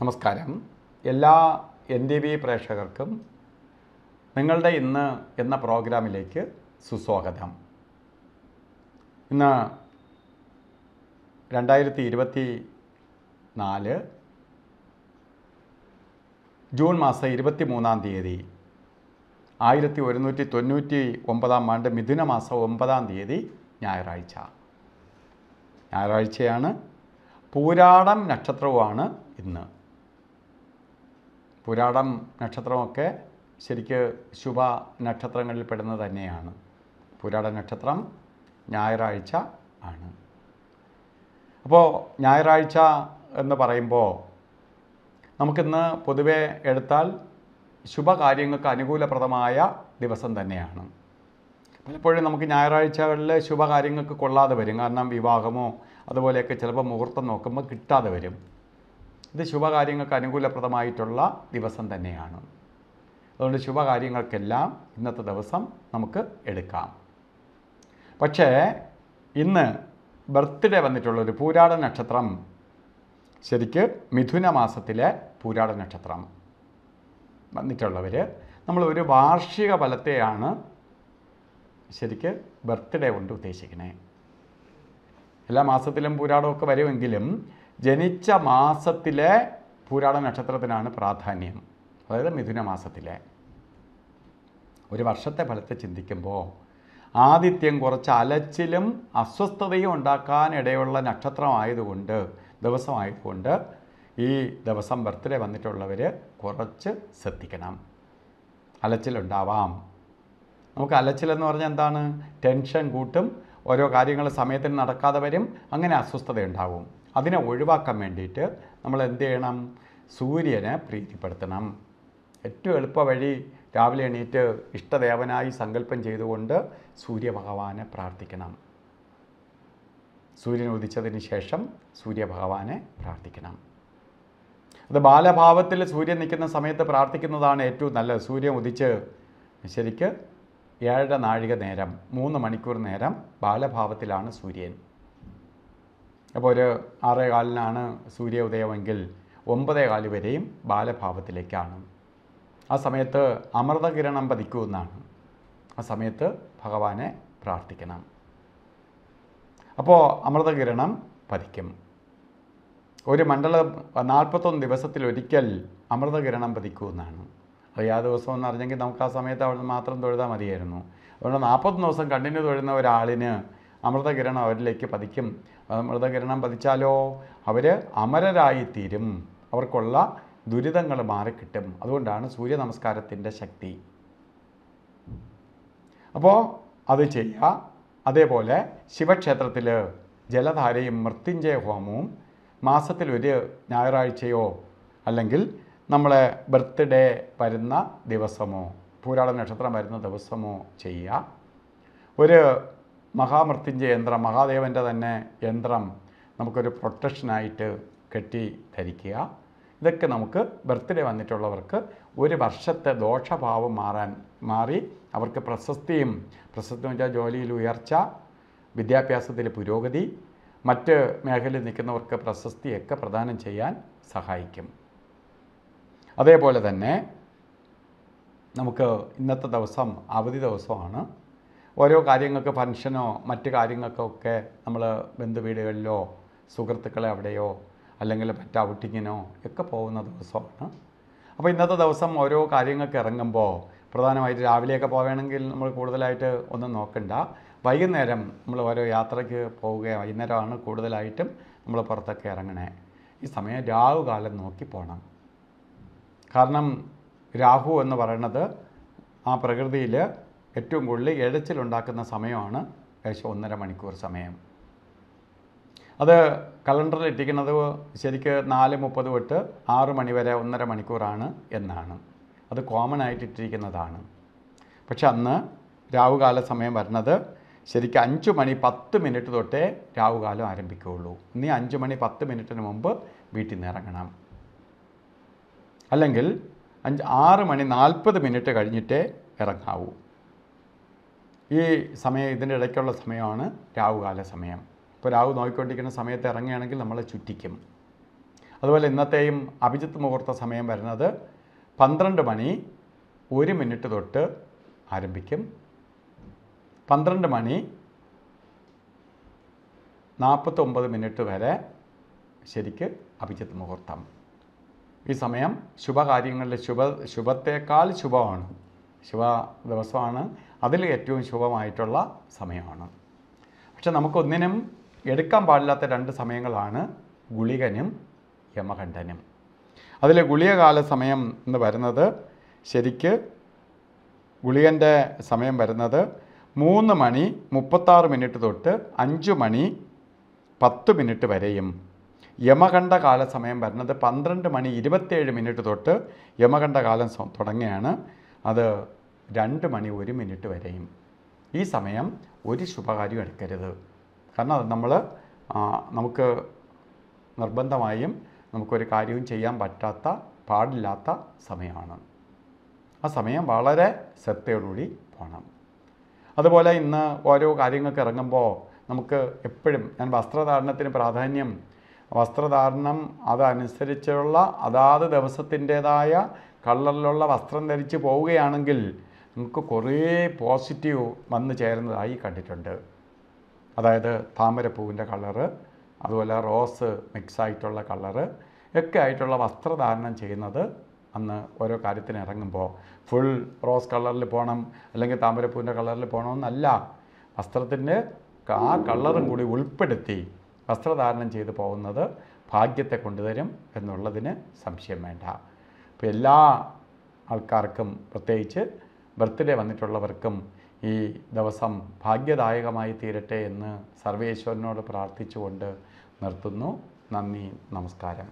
നമസ്കാരം എല്ലാ N D B പ്രേക്ഷകർക്കും നിങ്ങളുടെ ഇന്ന് എന്ന പ്രോഗ്രാമിലേക്ക് സുസ്വാഗതം ഇന്ന് രണ്ടായിരത്തി ഇരുപത്തി നാല് ജൂൺ മാസം ഇരുപത്തി മൂന്നാം തീയതി ആയിരത്തി ഒരുന്നൂറ്റി തൊണ്ണൂറ്റി ഒമ്പതാം ആണ്ട് മിഥുന മാസം ഒമ്പതാം തീയതി ഞായറാഴ്ച ഞായറാഴ്ചയാണ് പൂരാടം നക്ഷത്രവുമാണ് ഇന്ന് പുരാടം നക്ഷത്രമൊക്കെ ശരിക്ക് ശുഭ നക്ഷത്രങ്ങളിൽ പെടുന്നത് തന്നെയാണ് പുരാട നക്ഷത്രം ഞായറാഴ്ച ആണ് അപ്പോൾ ഞായറാഴ്ച എന്ന് പറയുമ്പോൾ നമുക്കിന്ന് പൊതുവെ എടുത്താൽ ശുഭകാര്യങ്ങൾക്ക് അനുകൂലപ്രദമായ ദിവസം തന്നെയാണ് പലപ്പോഴും നമുക്ക് ഞായറാഴ്ചകളിൽ ശുഭകാര്യങ്ങൾക്ക് കൊള്ളാതെ വരും കാരണം വിവാഹമോ അതുപോലെയൊക്കെ ചിലപ്പോൾ മുഹൂർത്തം നോക്കുമ്പോൾ കിട്ടാതെ വരും ഇത് ശുഭകാര്യങ്ങൾക്ക് അനുകൂലപ്രദമായിട്ടുള്ള ദിവസം തന്നെയാണ് അതുകൊണ്ട് ശുഭകാര്യങ്ങൾക്കെല്ലാം ഇന്നത്തെ ദിവസം നമുക്ക് എടുക്കാം പക്ഷേ ഇന്ന് ബർത്ത്ഡേ വന്നിട്ടുള്ളൊരു പൂരാട നക്ഷത്രം ശരിക്ക് മിഥുന മാസത്തിലെ പൂരാട നക്ഷത്രം വന്നിട്ടുള്ളവർ നമ്മൾ ഒരു വാർഷിക ഫലത്തെയാണ് ശരിക്ക് ബർത്ത്ഡേ കൊണ്ട് ഉദ്ദേശിക്കുന്നത് എല്ലാ മാസത്തിലും പൂരാടമൊക്കെ വരുമെങ്കിലും ജനിച്ച മാസത്തിലെ പുരാണ നക്ഷത്രത്തിനാണ് പ്രാധാന്യം അതായത് മിഥുന മാസത്തിലെ ഒരു വർഷത്തെ ഫലത്തെ ചിന്തിക്കുമ്പോൾ ആദിത്യം കുറച്ച് അലച്ചിലും അസ്വസ്ഥതയും ഉണ്ടാക്കാൻ ഇടയുള്ള നക്ഷത്രമായതുകൊണ്ട് ദിവസമായതുകൊണ്ട് ഈ ദിവസം ബർത്ത്ഡേ വന്നിട്ടുള്ളവർ കുറച്ച് ശ്രദ്ധിക്കണം അലച്ചിലുണ്ടാവാം നമുക്ക് അലച്ചിലെന്ന് പറഞ്ഞാൽ എന്താണ് ടെൻഷൻ കൂട്ടും ഓരോ കാര്യങ്ങൾ സമയത്തിന് നടക്കാതെ വരും അങ്ങനെ അസ്വസ്ഥതയുണ്ടാവും അതിനെ ഒഴിവാക്കാൻ വേണ്ടിയിട്ട് നമ്മൾ എന്ത് ചെയ്യണം സൂര്യനെ പ്രീതിപ്പെടുത്തണം ഏറ്റവും എളുപ്പ വഴി രാവിലെ എണീറ്റ് ഇഷ്ടദേവനായി സങ്കല്പം ചെയ്തുകൊണ്ട് സൂര്യഭഗവാനെ പ്രാർത്ഥിക്കണം സൂര്യൻ ഉദിച്ചതിന് ശേഷം സൂര്യഭഗവാനെ പ്രാർത്ഥിക്കണം അത് ബാലഭാവത്തിൽ സൂര്യൻ നിൽക്കുന്ന സമയത്ത് പ്രാർത്ഥിക്കുന്നതാണ് ഏറ്റവും നല്ലത് സൂര്യൻ ഉദിച്ച് ശരിക്ക് ഏഴര നാഴിക നേരം മൂന്ന് മണിക്കൂർ നേരം ബാലഭാവത്തിലാണ് സൂര്യൻ അപ്പോൾ ഒരു ആറേ കാലിനാണ് ഉദയമെങ്കിൽ ഒമ്പതേ കാല് വരെയും ബാലഭാവത്തിലേക്കാണ് ആ സമയത്ത് അമൃതകിരണം പതിക്കുമെന്നാണ് ആ സമയത്ത് ഭഗവാനെ പ്രാർത്ഥിക്കണം അപ്പോൾ അമൃതകിരണം പതിക്കും ഒരു മണ്ഡല നാൽപ്പത്തൊന്ന് ദിവസത്തിൽ ഒരിക്കൽ അമൃതകിരണം പതിക്കുമെന്നാണ് അപ്പോൾ ആ ദിവസം എന്ന് അറിഞ്ഞെങ്കിൽ നമുക്ക് ആ സമയത്ത് അവിടെ മാത്രം തൊഴുതാൽ മതിയായിരുന്നു അതുകൊണ്ട് നാൽപ്പത്തൊന്ന് ദിവസം കണ്ടിന്യൂ തൊഴുന്ന ഒരാളിന് അമൃതകിരണം അവരിലേക്ക് പതിക്കും അമൃതകിരണം പതിച്ചാലോ അവർ അമരരായിത്തീരും അവർക്കുള്ള ദുരിതങ്ങൾ മാറിക്കിട്ടും അതുകൊണ്ടാണ് സൂര്യ നമസ്കാരത്തിൻ്റെ ശക്തി അപ്പോൾ അത് ചെയ്യുക അതേപോലെ ശിവക്ഷേത്രത്തിൽ ജലധാരയും മൃത്യുഞ്ജയ ഹോമവും മാസത്തിൽ ഒരു ഞായറാഴ്ചയോ അല്ലെങ്കിൽ നമ്മളെ ബർത്ത്ഡേ വരുന്ന ദിവസമോ പൂരാട നക്ഷത്രം വരുന്ന ദിവസമോ ചെയ്യുക ഒരു മഹാമൃത്യുഞ്ജയ യന്ത്രം മഹാദേവൻ്റെ തന്നെ യന്ത്രം നമുക്കൊരു പ്രൊട്ടക്ഷനായിട്ട് കെട്ടി ധരിക്കുക ഇതൊക്കെ നമുക്ക് ബർത്ത്ഡേ വന്നിട്ടുള്ളവർക്ക് ഒരു വർഷത്തെ ദോഷഭാവം മാറാൻ മാറി അവർക്ക് പ്രശസ്തിയും പ്രശസ്തി എന്ന് വെച്ചാൽ ജോലിയിൽ ഉയർച്ച വിദ്യാഭ്യാസത്തിൽ പുരോഗതി മറ്റ് മേഖലയിൽ നിൽക്കുന്നവർക്ക് പ്രശസ്തിയൊക്കെ പ്രദാനം ചെയ്യാൻ സഹായിക്കും അതേപോലെ തന്നെ നമുക്ക് ഇന്നത്തെ ദിവസം അവധി ദിവസമാണ് ഓരോ കാര്യങ്ങൾക്ക് ഫങ്ഷനോ മറ്റ് കാര്യങ്ങൾക്കൊക്കെ നമ്മൾ ബന്ധുവീടുകളിലോ സുഹൃത്തുക്കളെ അവിടെയോ അല്ലെങ്കിൽ മറ്റ് ഔട്ടിങ്ങിനോ ഒക്കെ പോകുന്ന ദിവസമാണ് അപ്പോൾ ഇന്നത്തെ ദിവസം ഓരോ കാര്യങ്ങൾക്ക് ഇറങ്ങുമ്പോൾ പ്രധാനമായിട്ട് രാവിലെയൊക്കെ പോവുകയാണെങ്കിൽ നമ്മൾ കൂടുതലായിട്ട് ഒന്നും നോക്കണ്ട വൈകുന്നേരം നമ്മൾ ഓരോ യാത്രയ്ക്ക് പോവുക വൈകുന്നേരമാണ് കൂടുതലായിട്ടും നമ്മൾ പുറത്തൊക്കെ ഇറങ്ങണേ ഈ സമയം രാഹുകാലം നോക്കി പോകണം കാരണം രാഹു എന്ന് പറയുന്നത് ആ പ്രകൃതിയിൽ ഏറ്റവും കൂടുതൽ ഇഴച്ചിലുണ്ടാക്കുന്ന സമയമാണ് ഏകദേശം ഒന്നര മണിക്കൂർ സമയം അത് കലണ്ടറിൽ ഇട്ടിരിക്കുന്നത് ശരിക്ക് നാല് മുപ്പത് തൊട്ട് ആറ് മണി വരെ ഒന്നര മണിക്കൂറാണ് എന്നാണ് അത് കോമൺ ആയിട്ട് ഇട്ടിരിക്കുന്നതാണ് പക്ഷെ അന്ന് രാവുകാല സമയം വരുന്നത് ശരിക്കും അഞ്ച് മണി പത്ത് മിനിറ്റ് തൊട്ടേ രാവുകാലം ആരംഭിക്കുകയുള്ളൂ ഇനി അഞ്ച് മണി പത്ത് മിനിറ്റിന് മുമ്പ് വീട്ടിൽ നിന്ന് ഇറങ്ങണം അല്ലെങ്കിൽ അഞ്ച് ആറ് മണി നാൽപ്പത് മിനിറ്റ് കഴിഞ്ഞിട്ടേ ഇറങ്ങാവൂ ഈ സമയം ഇതിൻ്റെ ഇടയ്ക്കുള്ള സമയമാണ് രാഹുകാല സമയം ഇപ്പോൾ രാഹു നോക്കിക്കൊണ്ടിരിക്കുന്ന സമയത്ത് ഇറങ്ങുകയാണെങ്കിൽ നമ്മളെ ചുറ്റിക്കും അതുപോലെ ഇന്നത്തെയും അഭിജിത്ത് മുഹൂർത്ത സമയം വരുന്നത് പന്ത്രണ്ട് മണി ഒരു മിനിറ്റ് തൊട്ട് ആരംഭിക്കും പന്ത്രണ്ട് മണി നാൽപ്പത്തൊമ്പത് മിനിറ്റ് വരെ ശരിക്ക് അഭിജിത്ത് മുഹൂർത്തം ഈ സമയം ശുഭകാര്യങ്ങളിലെ ശുഭ ശുഭത്തേക്കാൾ ശുഭമാണ് ശുഭ ദിവസമാണ് അതിൽ ഏറ്റവും ശുഭമായിട്ടുള്ള സമയമാണ് പക്ഷെ നമുക്കൊന്നിനും എടുക്കാൻ പാടില്ലാത്ത രണ്ട് സമയങ്ങളാണ് ഗുളികനും യമകണ്ഠനും അതിലെ ഗുളികകാല സമയം എന്ന് വരുന്നത് ശരിക്ക് ഗുളികൻ്റെ സമയം വരുന്നത് മൂന്ന് മണി മുപ്പത്താറ് മിനിറ്റ് തൊട്ട് അഞ്ച് മണി പത്ത് മിനിറ്റ് വരെയും യമകണ്ഠ കാല സമയം വരുന്നത് പന്ത്രണ്ട് മണി ഇരുപത്തേഴ് മിനിറ്റ് തൊട്ട് യമകണ്ഠ കാലം തുടങ്ങിയാണ് അത് രണ്ട് മണി ഒരു മിനിറ്റ് വരെയും ഈ സമയം ഒരു ശുഭകാര്യം എടുക്കരുത് കാരണം അത് നമ്മൾ നമുക്ക് നിർബന്ധമായും നമുക്കൊരു കാര്യവും ചെയ്യാൻ പറ്റാത്ത പാടില്ലാത്ത സമയമാണ് ആ സമയം വളരെ ശ്രദ്ധയോടുകൂടി പോകണം അതുപോലെ ഇന്ന് ഓരോ കാര്യങ്ങൾക്ക് ഇറങ്ങുമ്പോൾ നമുക്ക് എപ്പോഴും ഞാൻ വസ്ത്രധാരണത്തിന് പ്രാധാന്യം വസ്ത്രധാരണം അതനുസരിച്ചുള്ള അതാത് ദിവസത്തിൻ്റേതായ കളറിലുള്ള വസ്ത്രം ധരിച്ച് പോവുകയാണെങ്കിൽ നിങ്ങൾക്ക് കുറേ പോസിറ്റീവ് വന്നു ചേരുന്നതായി കണ്ടിട്ടുണ്ട് അതായത് താമരപ്പൂവിൻ്റെ കളറ് അതുപോലെ റോസ് മിക്സ് ആയിട്ടുള്ള കളറ് ഒക്കെ ആയിട്ടുള്ള വസ്ത്രധാരണം ചെയ്യുന്നത് അന്ന് ഓരോ കാര്യത്തിന് ഇറങ്ങുമ്പോൾ ഫുൾ റോസ് കളറിൽ പോകണം അല്ലെങ്കിൽ താമരപ്പൂവിൻ്റെ കളറിൽ പോകണമെന്നല്ല വസ്ത്രത്തിൻ്റെ ആ കളറും കൂടി ഉൾപ്പെടുത്തി വസ്ത്രധാരണം ചെയ്തു പോകുന്നത് ഭാഗ്യത്തെ കൊണ്ടുതരും എന്നുള്ളതിന് സംശയം വേണ്ട അപ്പം എല്ലാ ആൾക്കാർക്കും പ്രത്യേകിച്ച് ബർത്ത്ഡേ വന്നിട്ടുള്ളവർക്കും ഈ ദിവസം ഭാഗ്യദായകമായി തീരട്ടെ എന്ന് സർവേശ്വരനോട് പ്രാർത്ഥിച്ചുകൊണ്ട് നിർത്തുന്നു നന്ദി നമസ്കാരം